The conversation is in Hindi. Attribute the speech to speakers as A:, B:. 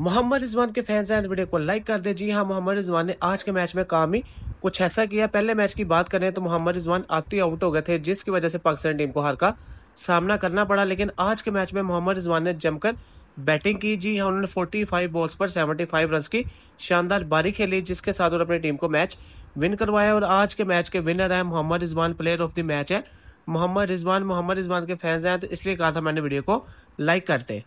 A: मोहम्मद रिजवान के फैंस हैं वीडियो को लाइक कर दे जी हाँ मोहम्मद रिजवान ने आज के मैच में काम ही कुछ ऐसा किया पहले मैच की बात करें तो मोहम्मद रिजवान आते आउट हो गए थे जिसकी वजह से पाकिस्तान टीम को हार का सामना करना पड़ा लेकिन आज के मैच में मोहम्मद रिजवान ने जमकर बैटिंग की जी हाँ उन्होंने 45 बॉल्स पर 75 रन की शानदार बारी खेली जिसके साथ उन्होंने अपनी टीम को मैच विन करवाया और आज के मैच के विनर हैं Mohammad Rizwan player of the match है मोहम्मद रिजवान मोहम्मद रिजवान के फैंस हैं तो इसलिए कहा था मैंने वीडियो को लाइक करते